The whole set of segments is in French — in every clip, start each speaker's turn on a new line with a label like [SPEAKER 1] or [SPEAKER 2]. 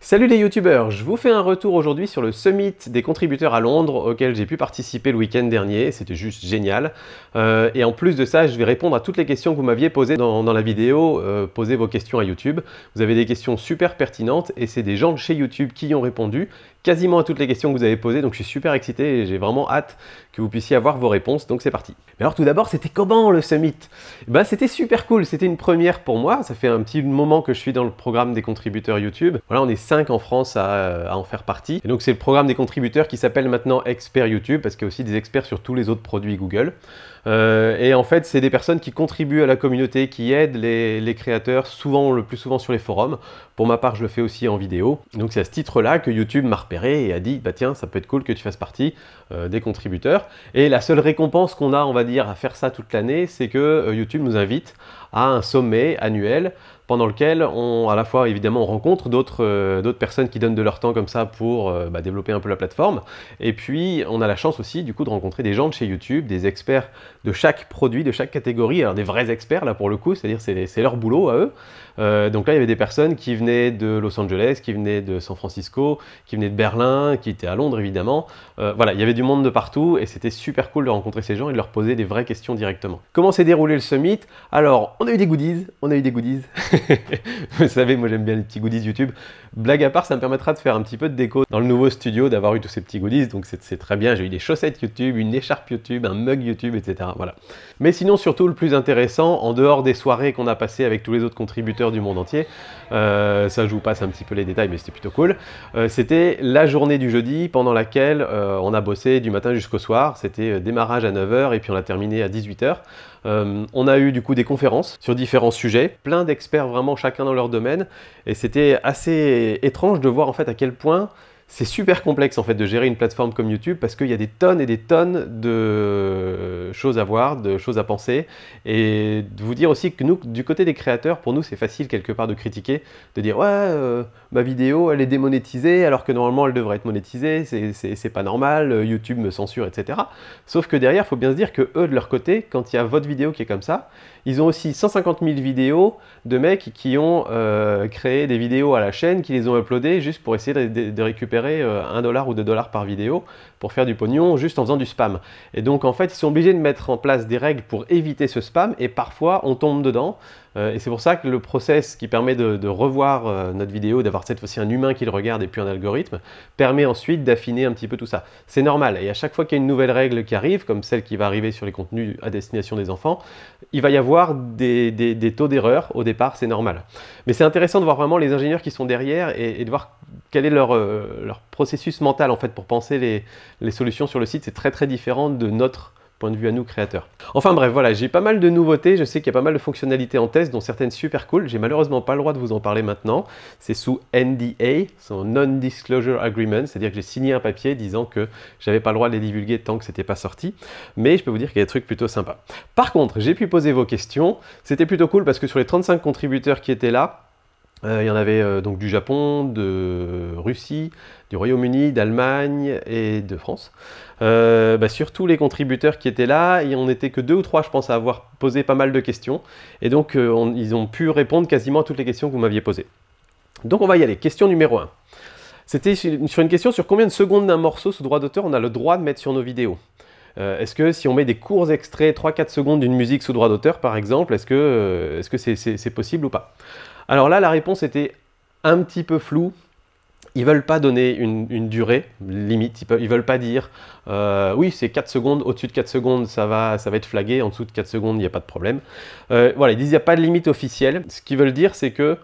[SPEAKER 1] Salut les youtubeurs, je vous fais un retour aujourd'hui sur le summit des contributeurs à Londres auquel j'ai pu participer le week-end dernier, c'était juste génial. Euh, et en plus de ça, je vais répondre à toutes les questions que vous m'aviez posées dans, la vidéo, euh, poser posez vos questions à YouTube. Vous avez des questions super pertinentes et c'est des gens de chez YouTube qui y ont répondu quasiment à toutes les questions que vous avez posées, donc je suis super excité et j'ai vraiment hâte que vous puissiez avoir vos réponses, donc c'est parti. Mais alors tout d'abord, c'était comment le summit bah C'était super cool, c'était une première pour moi, ça fait un petit moment que je suis dans le programme des contributeurs YouTube. Voilà, on est cinq en France à, en faire partie. Et donc c'est le programme des contributeurs qui s'appelle maintenant Expert YouTube, parce qu'il y a aussi des experts sur tous les autres produits Google. Euh, et en fait, c'est des personnes qui contribuent à la communauté, qui aident les, les, créateurs, souvent le plus souvent sur les forums. Pour ma part, je le fais aussi en vidéo. Donc c'est à ce titre-là que YouTube m'a repéré et a dit bah tiens ça peut être cool que tu fasses partie euh, des contributeurs. Et la seule récompense qu'on a on va dire à faire ça toute l'année, c'est que euh, YouTube nous invite à un sommet annuel pendant lequel on, à la fois évidemment on rencontre d'autres euh, personnes qui donnent de leur temps comme ça pour euh, bah, développer un peu la plateforme. Et puis on a la chance aussi du coup de rencontrer des gens de chez YouTube, des experts de chaque produit, de chaque catégorie, alors des vrais experts là pour le coup, c'est-à-dire c'est leur boulot à eux. Euh, donc là il y avait des personnes qui venaient de Los Angeles, qui venaient de San Francisco, qui venaient de Berlin, qui étaient à Londres évidemment. voilà, il y avait du monde de partout et c'était super cool de rencontrer ces gens et de leur poser des vraies questions directement. Comment s'est déroulé le summit Alors on a eu des goodies, on a eu des goodies. Vous savez, moi j'aime bien les petits goodies YouTube. Blague à part, ça me permettra de faire un petit peu de déco dans le nouveau studio, d'avoir eu tous ces petits goodies, donc c'est très bien. J'ai eu des chaussettes YouTube, une écharpe YouTube, un mug YouTube, etc. Voilà. Mais sinon, surtout, le plus intéressant, en dehors des soirées qu'on a passées avec tous les autres contributeurs du monde entier, euh, ça je vous passe un petit peu les détails, mais c'était plutôt cool, euh, c'était la journée du jeudi pendant laquelle euh, on a bossé du matin jusqu'au soir. C'était démarrage à 9h et puis on a terminé à 18h. on a eu du coup des conférences sur différents sujets, plein d'experts vraiment chacun dans leur domaine. Et c'était assez étrange de voir en fait à quel point c'est super complexe en fait de gérer une plateforme comme YouTube parce qu'il y a des tonnes et des tonnes de choses à voir, de choses à penser et de vous dire aussi que nous, du côté des créateurs, pour nous c'est facile quelque part de critiquer, de dire ouais euh, ma vidéo elle est démonétisée alors que normalement elle devrait être monétisée, c'est pas normal, euh, YouTube me censure etc. Sauf que derrière il faut bien se dire que eux de leur côté, quand il y a votre vidéo qui est comme ça, ils ont aussi 150 000 vidéos de mecs qui ont euh, créé des vidéos à la chaîne, qui les ont uploadées juste pour essayer de, récupérer 1 euh, dollar ou 2 dollars par vidéo pour faire du pognon juste en faisant du spam. Et donc en fait, ils sont obligés de mettre en place des règles pour éviter ce spam et parfois on tombe dedans. Euh, et c'est pour ça que le process qui permet de, revoir euh, notre vidéo, d'avoir cette fois-ci un humain qui le regarde et puis un algorithme, permet ensuite d'affiner un petit peu tout ça. C'est normal. Et à chaque fois qu'il y a une nouvelle règle qui arrive, comme celle qui va arriver sur les contenus à destination des enfants, il va y avoir des, taux d'erreur. Au départ, c'est normal. Mais c'est intéressant de voir vraiment les ingénieurs qui sont derrière et, de voir quel est euh, leur, processus mental en fait pour penser les solutions sur le site. C'est très très différent de notre point de vue à nous créateurs. Enfin bref, voilà, j'ai pas mal de nouveautés, je sais qu'il y a pas mal de fonctionnalités en test, dont certaines super cool, j'ai malheureusement pas le droit de vous en parler maintenant, c'est sous NDA, son Non-Disclosure Agreement, c'est-à-dire que j'ai signé un papier disant que j'avais pas le droit de les divulguer tant que c'était pas sorti, mais je peux vous dire qu'il y a des trucs plutôt sympas. Par contre, j'ai pu poser vos questions, c'était plutôt cool parce que sur les 35 contributeurs qui étaient là, euh, il y en avait euh, donc du Japon, de Russie, du Royaume-Uni, d'Allemagne et de France euh, bah, sur tous les contributeurs qui étaient là. Et on n'était que deux ou trois, je pense, à avoir posé pas mal de questions. Et donc, euh, ils ont pu répondre quasiment à toutes les questions que vous m'aviez posées. Donc, on va y aller. Question numéro 1. C'était sur une question sur combien de secondes d'un morceau sous droit d'auteur on a le droit de mettre sur nos vidéos. Euh, est-ce que si on met des courts extraits, 3-4 secondes d'une musique sous droit d'auteur par exemple, est-ce que euh, c'est possible ou pas Alors là, la réponse était un petit peu floue ils veulent pas donner une, durée limite, ils, ne veulent pas dire euh, oui c'est 4 secondes, au-dessus de 4 secondes ça va, ça va être flagué, en dessous de 4 secondes il n'y a pas de problème. Euh, voilà, ils disent il n'y a pas de limite officielle. Ce qu'ils veulent dire c'est que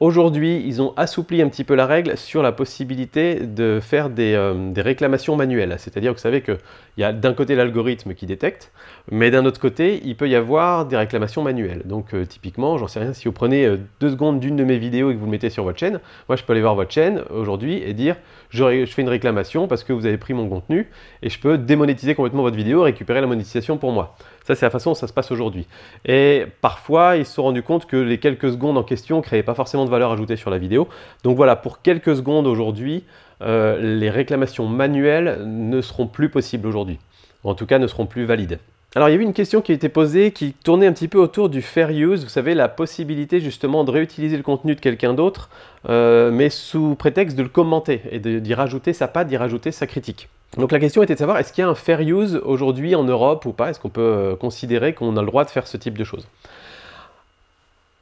[SPEAKER 1] Aujourd'hui, ils ont assoupli un petit peu la règle sur la possibilité de faire euh, des, réclamations manuelles. C'est-à-dire que vous savez qu'il y a d'un côté l'algorithme qui détecte, mais d'un autre côté, il peut y avoir des réclamations manuelles. Donc euh, typiquement, j'en sais rien, si vous prenez euh, deux secondes d'une de mes vidéos et que vous le mettez sur votre chaîne, moi je peux aller voir votre chaîne aujourd'hui et dire je, fais une réclamation parce que vous avez pris mon contenu et je peux démonétiser complètement votre vidéo, récupérer la monétisation pour moi. Ça, c'est la façon dont ça se passe aujourd'hui. Et parfois, ils se sont rendus compte que les quelques secondes en question ne créaient pas forcément de valeur ajoutée sur la vidéo. Donc voilà, pour quelques secondes aujourd'hui, euh, les réclamations manuelles ne seront plus possibles aujourd'hui. En tout cas, ne seront plus valides. Alors il y a eu une question qui a été posée qui tournait un petit peu autour du fair use, vous savez, la possibilité justement de réutiliser le contenu de quelqu'un d'autre, euh, mais sous prétexte de le commenter et d'y rajouter sa patte, d'y rajouter sa critique. Donc la question était de savoir est-ce qu'il y a un fair use aujourd'hui en Europe ou pas, est-ce qu'on peut euh, considérer qu'on a le droit de faire ce type de choses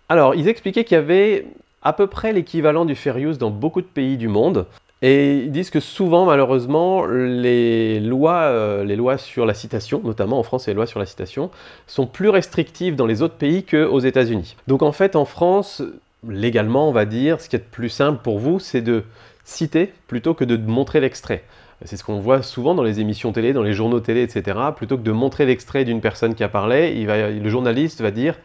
[SPEAKER 1] Alors ils expliquaient qu'il y avait à peu près l'équivalent du fair use dans beaucoup de pays du monde. Et ils disent que souvent, malheureusement, les lois, euh, les lois sur la citation, notamment en France, les lois sur la citation, sont plus restrictives dans les autres pays qu'aux États-Unis. Donc en fait, en France, légalement, on va dire, ce qui est plus simple pour vous, c'est de citer plutôt que de montrer l'extrait. C'est ce qu'on voit souvent dans les émissions télé, dans les journaux télé, etc. Plutôt que de montrer l'extrait d'une personne qui a parlé, le journaliste va dire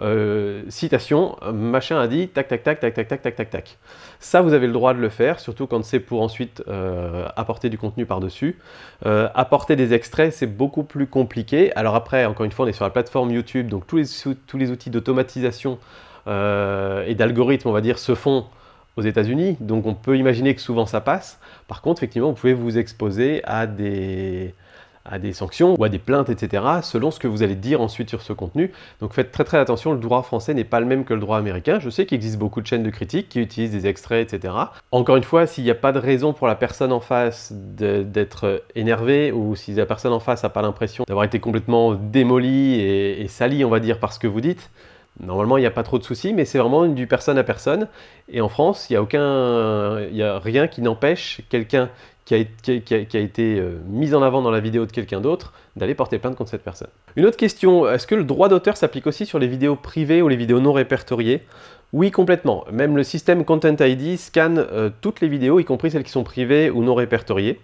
[SPEAKER 1] euh, citation, machin a dit, tac, tac, tac, tac, tac, tac, tac, tac, tac. Ça, vous avez le droit de le faire, surtout quand c'est pour ensuite euh, apporter du contenu par-dessus. Euh, apporter des extraits, c'est beaucoup plus compliqué. Alors après, encore une fois, on est sur la plateforme YouTube, donc tous les, tous les outils d'automatisation et d'algorithme, on va dire, se font aux États-Unis, donc on peut imaginer que souvent ça passe. Par contre, effectivement, vous pouvez vous exposer à des à des sanctions ou à des plaintes, etc., selon ce que vous allez dire ensuite sur ce contenu. Donc faites très très attention, le droit français n'est pas le même que le droit américain. Je sais qu'il existe beaucoup de chaînes de critiques qui utilisent des extraits, etc. Encore une fois, s'il n'y a pas de raison pour la personne en face d'être énervée ou si la personne en face n'a pas l'impression d'avoir été complètement démolie et, salie, on va dire, par ce que vous dites, Normalement, il n'y a pas trop de soucis, mais c'est vraiment du personne à personne. Et en France, il n'y a, aucun, il a rien qui n'empêche quelqu'un qui a, été euh, mise en avant dans la vidéo de quelqu'un d'autre, d'aller porter plainte contre cette personne. Une autre question, est-ce que le droit d'auteur s'applique aussi sur les vidéos privées ou les vidéos non répertoriées Oui, complètement. Même le système Content ID scanne euh, toutes les vidéos, y compris celles qui sont privées ou non répertoriées.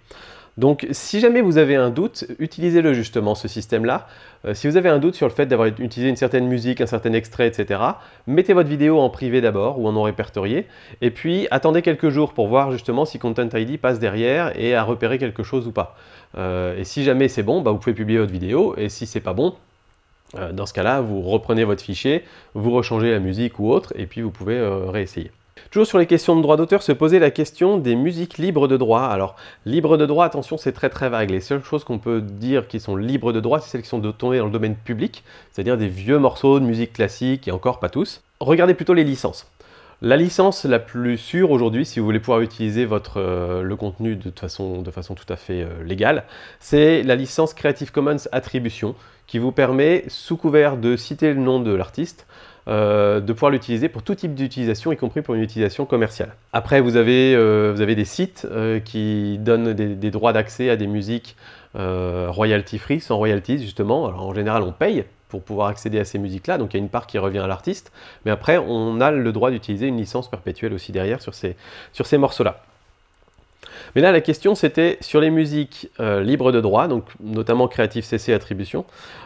[SPEAKER 1] Donc si jamais vous avez un doute, utilisez-le justement, ce système-là. Euh, si vous avez un doute sur le fait d'avoir utilisé une certaine musique, un certain extrait, etc., mettez votre vidéo en privé d'abord ou en non répertorié, et puis attendez quelques jours pour voir justement si Content ID passe derrière et a repéré quelque chose ou pas. Euh, et si jamais c'est bon, bah, vous pouvez publier votre vidéo, et si c'est pas bon, euh, dans ce cas-là, vous reprenez votre fichier, vous rechangez la musique ou autre, et puis vous pouvez réessayer. Toujours sur les questions de droit d'auteur, se poser la question des musiques libres de droit. Alors, libres de droit, attention, c'est très très vague. Les seules choses qu'on peut dire qui sont libres de droit, c'est celles qui sont tombées dans le domaine public, c'est-à-dire des vieux morceaux de musique classique, et encore pas tous. Regardez plutôt les licences. La licence la plus sûre aujourd'hui, si vous voulez pouvoir utiliser votre, euh, le contenu de façon, de façon tout à fait euh, légale, c'est la licence Creative Commons Attribution, qui vous permet, sous couvert de citer le nom de l'artiste, euh, de pouvoir l'utiliser pour tout type d'utilisation, y compris pour une utilisation commerciale. Après, vous avez, euh, des sites euh, qui donnent des, droits d'accès à des musiques royalty free, sans royalties justement. en général, on paye pour pouvoir accéder à ces musiques-là, donc il y a une part qui revient à l'artiste, mais après, on a le droit d'utiliser une licence perpétuelle aussi derrière sur ces morceaux-là. Mais là, la question, c'était sur les musiques euh, libres de droit, donc notamment Creative CC Attribution,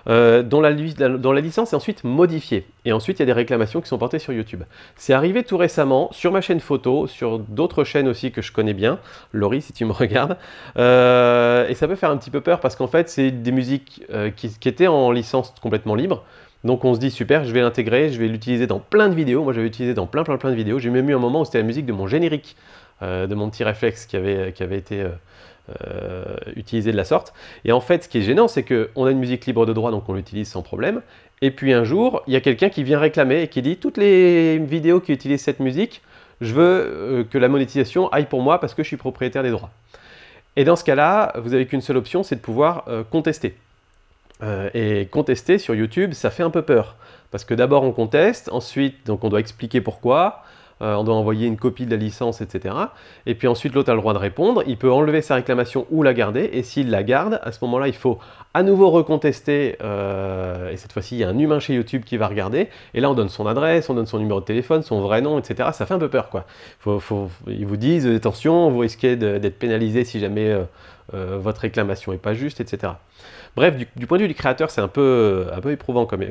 [SPEAKER 1] euh, dont, la, licence est ensuite modifiée. Et ensuite, il y a des réclamations qui sont portées sur YouTube. C'est arrivé tout récemment sur ma chaîne photo, sur d'autres chaînes aussi que je connais bien. Laurie, si tu me regardes. Euh, et ça peut faire un petit peu peur parce qu'en fait, c'est des musiques qui, qui étaient en licence complètement libre. Donc on se dit super, je vais l'intégrer, je vais l'utiliser dans plein de vidéos. Moi j'avais utilisé dans plein plein plein de vidéos. J'ai même eu un moment où c'était la musique de mon générique euh, de mon petit réflexe qui avait, qui avait été euh, euh, utilisé de la sorte. Et en fait, ce qui est gênant, c'est qu'on a une musique libre de droit, donc on l'utilise sans problème. Et puis un jour, il y a quelqu'un qui vient réclamer et qui dit toutes les vidéos qui utilisent cette musique, je veux que la monétisation aille pour moi parce que je suis propriétaire des droits. Et dans ce cas-là, vous n'avez qu'une seule option, c'est de pouvoir contester. et contester sur YouTube, ça fait un peu peur. Parce que d'abord on conteste, ensuite donc on doit expliquer pourquoi, euh, on doit envoyer une copie de la licence, etc. Et puis ensuite, l'autre a le droit de répondre, il peut enlever sa réclamation ou la garder, et s'il la garde, à ce moment-là, il faut à nouveau recontester, euh, et cette fois-ci, il y a un humain chez YouTube qui va regarder, et là, on donne son adresse, on donne son numéro de téléphone, son vrai nom, etc. Ça fait un peu peur, quoi. ils vous disent, attention, vous risquez d'être pénalisé si jamais... Euh, euh, votre réclamation n'est pas juste, etc. Bref, du, point de vue du créateur, c'est un peu, éprouvant comme,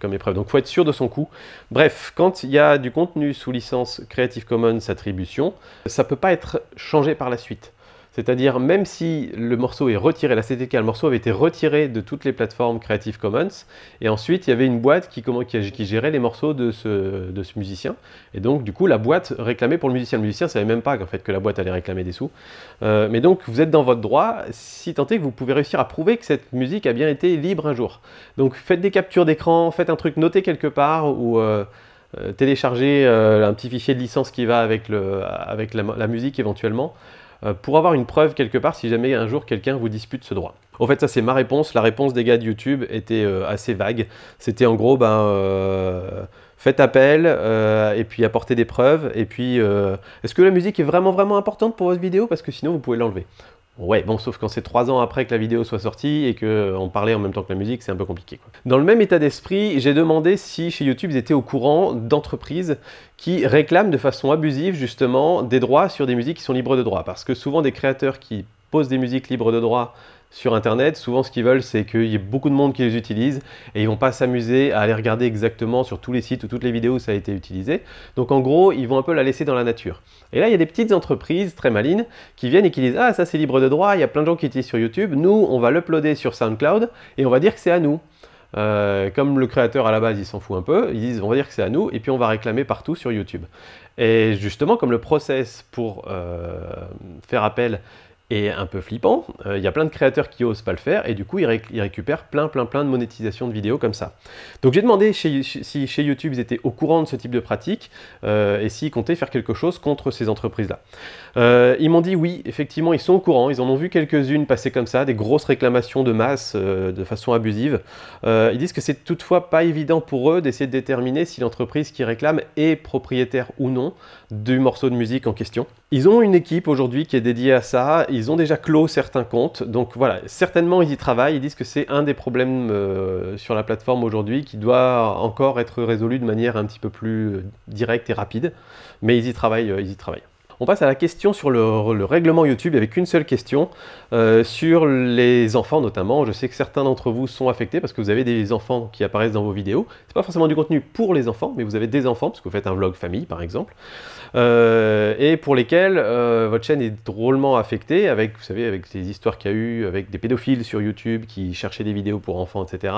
[SPEAKER 1] comme épreuve. Donc, il faut être sûr de son coût. Bref, quand il y a du contenu sous licence Creative Commons attribution, ça ne peut pas être changé par la suite. C'est-à-dire, même si le morceau est retiré, la CTK, le morceau avait été retiré de toutes les plateformes Creative Commons, et ensuite il y avait une boîte qui, gérait les morceaux de ce, musicien. Et donc, du coup, la boîte réclamait pour le musicien. Le musicien ne savait même pas fait, que la boîte allait réclamer des sous. Euh, mais donc, vous êtes dans votre droit, si tant est que vous pouvez réussir à prouver que cette musique a bien été libre un jour. Donc, faites des captures d'écran, faites un truc noté quelque part, ou. Euh, euh, téléchargez un petit fichier de licence qui va avec, la musique éventuellement. Euh, pour avoir une preuve quelque part si jamais un jour quelqu'un vous dispute ce droit. En fait, ça c'est ma réponse. La réponse des gars de YouTube était euh, assez vague. C'était en gros, ben, euh, faites appel et puis apportez des preuves. Et puis, est-ce que la musique est vraiment vraiment importante pour votre vidéo Parce que sinon, vous pouvez l'enlever. Ouais, bon, sauf quand c'est trois ans après que la vidéo soit sortie et qu'on euh, parlait en même temps que la musique, c'est un peu compliqué. Dans le même état d'esprit, j'ai demandé si chez YouTube ils étaient au courant d'entreprises qui réclament de façon abusive justement des droits sur des musiques qui sont libres de droits. Parce que souvent des créateurs qui posent des musiques libres de droits sur Internet, souvent ce qu'ils veulent, c'est qu'il y ait beaucoup de monde qui les utilise et ils vont pas s'amuser à aller regarder exactement sur tous les sites ou toutes les vidéos où ça a été utilisé. Donc en gros, ils vont un peu la laisser dans la nature. Et là, il y a des petites entreprises très malines qui viennent et qui disent Ah, ça c'est libre de droit, il y a plein de gens qui utilisent sur YouTube, nous on va l'uploader sur SoundCloud et on va dire que c'est à nous. Euh, comme le créateur à la base il s'en fout un peu, ils disent on va dire que c'est à nous et puis on va réclamer partout sur YouTube. Et justement, comme le process pour euh, faire appel est un peu flippant. Euh, il y a plein de créateurs qui osent pas le faire et du coup ils, récupèrent plein plein plein de monétisation de vidéos comme ça. Donc j'ai demandé si chez YouTube ils étaient au courant de ce type de pratique euh, et s'ils comptaient faire quelque chose contre ces entreprises-là. Euh, ils m'ont dit oui, effectivement ils sont au courant, ils en ont vu quelques-unes passer comme ça, des grosses réclamations de masse de façon abusive. ils disent que c'est toutefois pas évident pour eux d'essayer de déterminer si l'entreprise qui réclame est propriétaire ou non du morceau de musique en question. Ils ont une équipe aujourd'hui qui est dédiée à ça ils ont déjà clos certains comptes. Donc voilà, certainement ils y travaillent. Ils disent que c'est un des problèmes euh, sur la plateforme aujourd'hui qui doit encore être résolu de manière un petit peu plus euh, directe et rapide. Mais ils y travaillent, euh, ils y travaillent. On passe à la question sur le, règlement YouTube avec une seule question euh, sur les enfants notamment. Je sais que certains d'entre vous sont affectés parce que vous avez des enfants qui apparaissent dans vos vidéos. C'est pas forcément du contenu pour les enfants, mais vous avez des enfants parce que vous faites un vlog famille par exemple euh, et pour lesquels euh, votre chaîne est drôlement affectée avec vous savez avec les histoires qu'il y a eu avec des pédophiles sur YouTube qui cherchaient des vidéos pour enfants etc.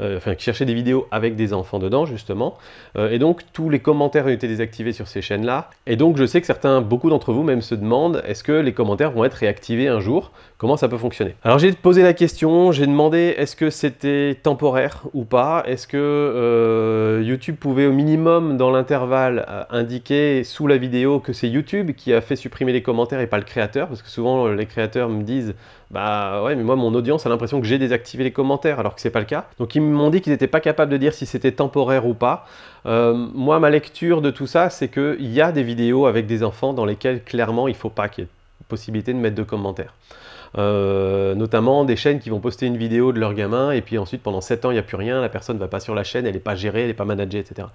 [SPEAKER 1] enfin qui cherchaient des vidéos avec des enfants dedans justement et donc tous les commentaires ont été désactivés sur ces chaînes là et donc je sais que certains beaucoup d'entre vous même se demandent est-ce que les commentaires vont être réactivés un jour Comment ça peut fonctionner Alors j'ai posé la question, j'ai demandé est-ce que c'était temporaire ou pas Est-ce que euh, YouTube pouvait au minimum dans l'intervalle euh, indiquer sous la vidéo que c'est YouTube qui a fait supprimer les commentaires et pas le créateur Parce que souvent les créateurs me disent bah ouais, mais moi, mon audience a l'impression que j'ai désactivé les commentaires, alors que c'est pas le cas. Donc ils m'ont dit qu'ils n'étaient pas capables de dire si c'était temporaire ou pas. Euh, moi, ma lecture de tout ça, c'est qu'il y a des vidéos avec des enfants dans lesquelles clairement il faut pas qu'il y ait possibilité de mettre de commentaires. Euh, notamment des chaînes qui vont poster une vidéo de leur gamin et puis ensuite pendant 7 ans il n'y a plus rien, la personne ne va pas sur la chaîne, elle n'est pas gérée, elle n'est pas managée, etc.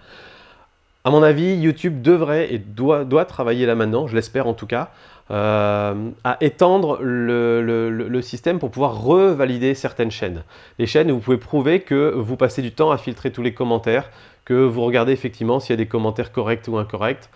[SPEAKER 1] À mon avis, YouTube devrait et doit, doit travailler là maintenant, je l'espère en tout cas, euh, à étendre le, système pour pouvoir revalider certaines chaînes. Les chaînes où vous pouvez prouver que vous passez du temps à filtrer tous les commentaires, que vous regardez effectivement s'il y a des commentaires corrects ou incorrects.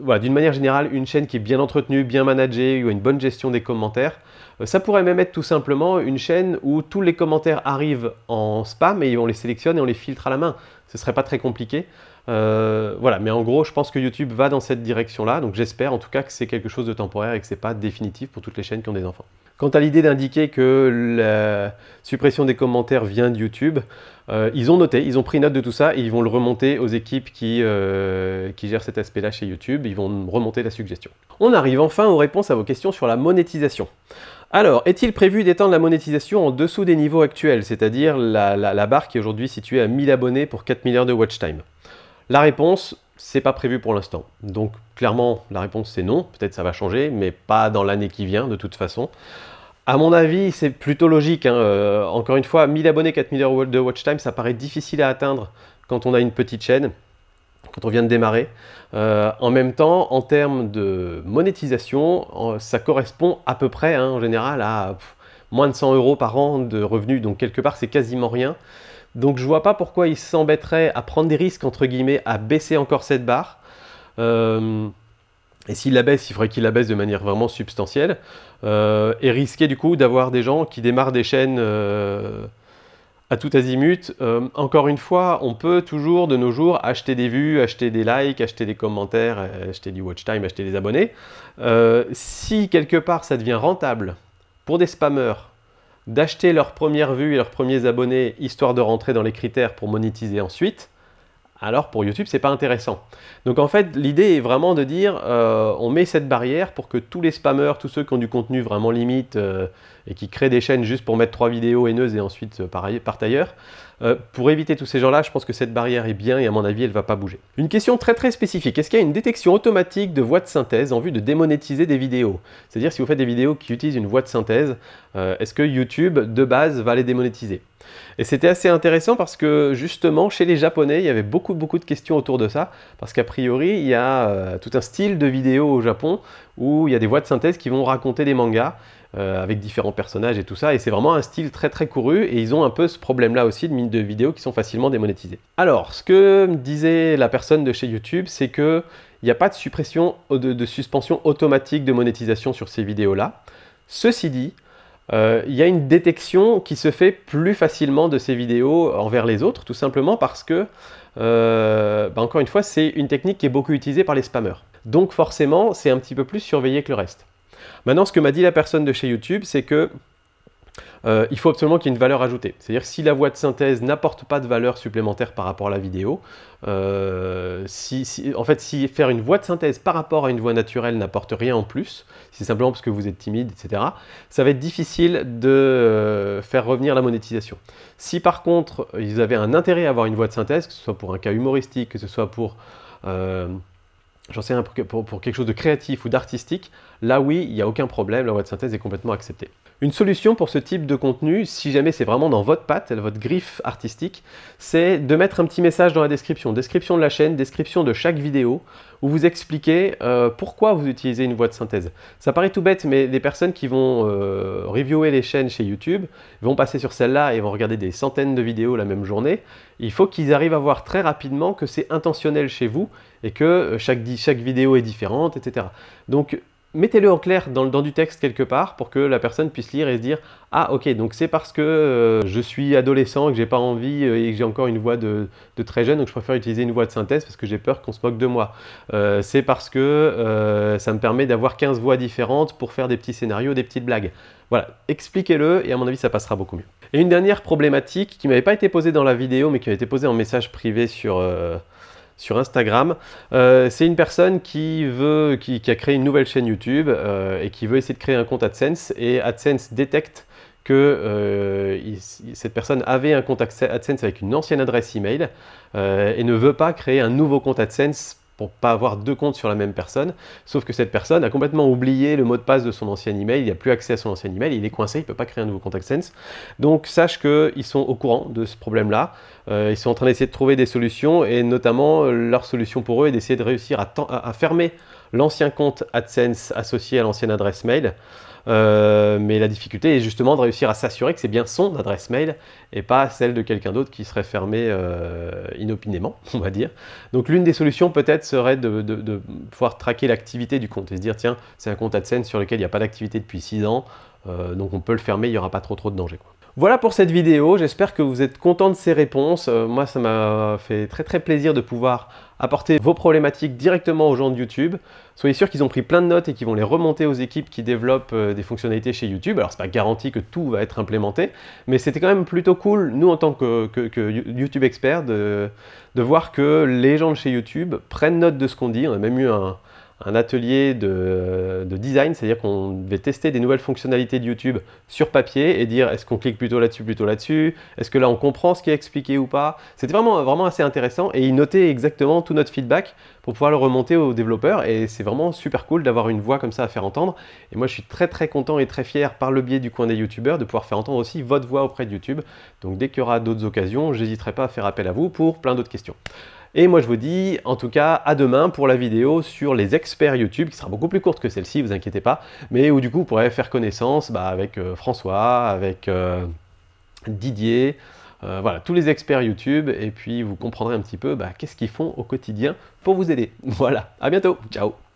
[SPEAKER 1] Voilà, d'une manière générale, une chaîne qui est bien entretenue, bien managée, où il a une bonne gestion des commentaires, euh, ça pourrait même être tout simplement une chaîne où tous les commentaires arrivent en spam et on les sélectionne et on les filtre à la main. Ce ne serait pas très compliqué. Euh, voilà, mais en gros, je pense que YouTube va dans cette direction-là. Donc j'espère en tout cas que c'est quelque chose de temporaire et que ce n'est pas définitif pour toutes les chaînes qui ont des enfants. Quant à l'idée d'indiquer que la suppression des commentaires vient de YouTube, euh, ils ont noté, ils ont pris note de tout ça et ils vont le remonter aux équipes qui, qui gèrent cet aspect-là chez YouTube. Ils vont remonter la suggestion. On arrive enfin aux réponses à vos questions sur la monétisation. Alors, est-il prévu d'étendre la monétisation en dessous des niveaux actuels, c'est-à-dire la, barre qui est aujourd'hui située à 1000 abonnés pour 4000 heures de watch time La réponse, c'est pas prévu pour l'instant. Donc, clairement, la réponse c'est non. Peut-être ça va changer, mais pas dans l'année qui vient, de toute façon. À mon avis, c'est plutôt logique. Hein. Euh, encore une fois, 1000 abonnés, 4000 heures de watch time, ça paraît difficile à atteindre quand on a une petite chaîne quand on vient de démarrer. Euh, en même temps, en termes de monétisation, ça correspond à peu près, hein, en général, à moins de 100 euros par an de revenus. Donc quelque part, c'est quasiment rien. Donc je vois pas pourquoi ils s'embêterait à prendre des risques, entre guillemets, à baisser encore cette barre. Euh, et s'il la baisse, il faudrait qu'il la baisse de manière vraiment substantielle. Euh, et risquer du coup d'avoir des gens qui démarrent des chaînes à tout azimut. Euh, encore une fois, on peut toujours de nos jours acheter des vues, acheter des likes, acheter des commentaires, euh, acheter du watch time, acheter des abonnés. Euh, si quelque part ça devient rentable pour des spammers d'acheter leurs premières vues et leurs premiers abonnés histoire de rentrer dans les critères pour monétiser ensuite, alors pour YouTube, c'est pas intéressant. Donc en fait, l'idée est vraiment de dire, euh, on met cette barrière pour que tous les spammers, tous ceux qui ont du contenu vraiment limite euh, et qui créent des chaînes juste pour mettre trois vidéos haineuses et ensuite euh, ailleurs, euh, pour éviter tous ces gens-là, je pense que cette barrière est bien et à mon avis, elle ne va pas bouger. Une question très très spécifique. Est-ce qu'il y a une détection automatique de voix de synthèse en vue de démonétiser des vidéos C'est-à-dire si vous faites des vidéos qui utilisent une voix de synthèse, euh, est-ce que YouTube de base va les démonétiser et c'était assez intéressant parce que justement chez les Japonais, il y avait beaucoup beaucoup de questions autour de ça, parce qu'a priori il y a euh, tout un style de vidéo au Japon où il y a des voix de synthèse qui vont raconter des mangas euh, avec différents personnages et tout ça. Et c'est vraiment un style très très couru et ils ont un peu ce problème-là aussi de mines de vidéos qui sont facilement démonétisées. Alors, ce que disait la personne de chez YouTube, c'est que il n'y a pas de suppression de, de, suspension automatique de monétisation sur ces vidéos-là. Ceci dit, il euh, y a une détection qui se fait plus facilement de ces vidéos envers les autres, tout simplement parce que, euh, bah, encore une fois, c'est une technique qui est beaucoup utilisée par les spammers. Donc forcément, c'est un petit peu plus surveillé que le reste. Maintenant, ce que m'a dit la personne de chez YouTube, c'est que euh, il faut absolument qu'il y ait une valeur ajoutée. C'est-à-dire si la voix de synthèse n'apporte pas de valeur supplémentaire par rapport à la vidéo, euh, si, en fait, si faire une voix de synthèse par rapport à une voix naturelle n'apporte rien en plus, si c'est simplement parce que vous êtes timide, etc., ça va être difficile de euh, faire revenir la monétisation. Si par contre, ils avaient un intérêt à avoir une voix de synthèse, que ce soit pour un cas humoristique, que ce soit pour j'en sais rien, pour, quelque chose de créatif ou d'artistique, là oui, il n'y a aucun problème, la voix de synthèse est complètement acceptée. Une solution pour ce type de contenu, si jamais c'est vraiment dans votre patte, votre griffe artistique, c'est de mettre un petit message dans la description. Description de la chaîne, description de chaque vidéo, où vous expliquez euh, pourquoi vous utilisez une voix de synthèse. Ça paraît tout bête, mais les personnes qui vont euh, reviewer les chaînes chez YouTube vont passer sur celle-là et vont regarder des centaines de vidéos la même journée. Il faut qu'ils arrivent à voir très rapidement que c'est intentionnel chez vous et que euh, chaque, chaque vidéo est différente, etc. Donc mettez-le en clair dans, dans, du texte quelque part pour que la personne puisse lire et se dire ah ok donc c'est parce que euh, je suis adolescent et que j'ai pas envie euh, et que j'ai encore une voix de, très jeune donc je préfère utiliser une voix de synthèse parce que j'ai peur qu'on se moque de moi c'est parce que ça me permet d'avoir 15 voix différentes pour faire des petits scénarios des petites blagues voilà expliquez-le et à mon avis ça passera beaucoup mieux et une dernière problématique qui m'avait pas été posée dans la vidéo mais qui a été posée en message privé sur sur Instagram. Euh, c'est une personne qui, veut, qui, a créé une nouvelle chaîne YouTube euh, et qui veut essayer de créer un compte AdSense et AdSense détecte que euh, cette personne avait un compte AdSense avec une ancienne adresse email et ne veut pas créer un nouveau compte AdSense pour pas avoir deux comptes sur la même personne. Sauf que cette personne a complètement oublié le mot de passe de son ancien email, il n'y a plus accès à son ancien email, il est coincé, il ne peut pas créer un nouveau compte AdSense. Donc sache qu'ils sont au courant de ce problème-là. Euh, ils sont en train d'essayer de trouver des solutions et notamment euh, leur solution pour eux est d'essayer de réussir à fermer l'ancien compte AdSense associé à l'ancienne adresse mail. Euh, mais la difficulté est justement de réussir à s'assurer que c'est bien son adresse mail et pas celle de quelqu'un d'autre qui serait fermé euh, inopinément, on va dire. Donc l'une des solutions peut-être serait de, pouvoir traquer l'activité du compte et se dire tiens, c'est un compte AdSense sur lequel il n'y a pas d'activité depuis 6 ans, euh, donc on peut le fermer, il n'y aura pas trop trop de danger. Voilà pour cette vidéo, j'espère que vous êtes content de ces réponses. Euh, moi, ça m'a fait très très plaisir de pouvoir apporter vos problématiques directement aux gens de YouTube. Soyez sûr qu'ils ont pris plein de notes et qu'ils vont les remonter aux équipes qui développent euh, des fonctionnalités chez YouTube. Alors, c'est pas garanti que tout va être implémenté, mais c'était quand même plutôt cool, nous en tant que, YouTube experts, de, de voir que les gens de chez YouTube prennent note de ce qu'on dit. On a même eu un, un atelier de, design, c'est-à-dire qu'on devait tester des nouvelles fonctionnalités de YouTube sur papier et dire est-ce qu'on clique plutôt là-dessus, plutôt là-dessus, est-ce que là on comprend ce qui est expliqué ou pas. C'était vraiment, vraiment assez intéressant et il notait exactement tout notre feedback pour pouvoir le remonter aux développeurs et c'est vraiment super cool d'avoir une voix comme ça à faire entendre. Et moi je suis très très content et très fier par le biais du coin des YouTubeurs de pouvoir faire entendre aussi votre voix auprès de YouTube. Donc dès qu'il y aura d'autres occasions, j'hésiterai pas à faire appel à vous pour plein d'autres questions. Et moi je vous dis en tout cas à demain pour la vidéo sur les experts YouTube qui sera beaucoup plus courte que celle-ci, vous inquiétez pas, mais où du coup vous pourrez faire connaissance bah, avec euh, François, avec euh, Didier, euh, voilà, tous les experts YouTube et puis vous comprendrez un petit peu bah, qu'est-ce qu'ils font au quotidien pour vous aider. Voilà, à bientôt, ciao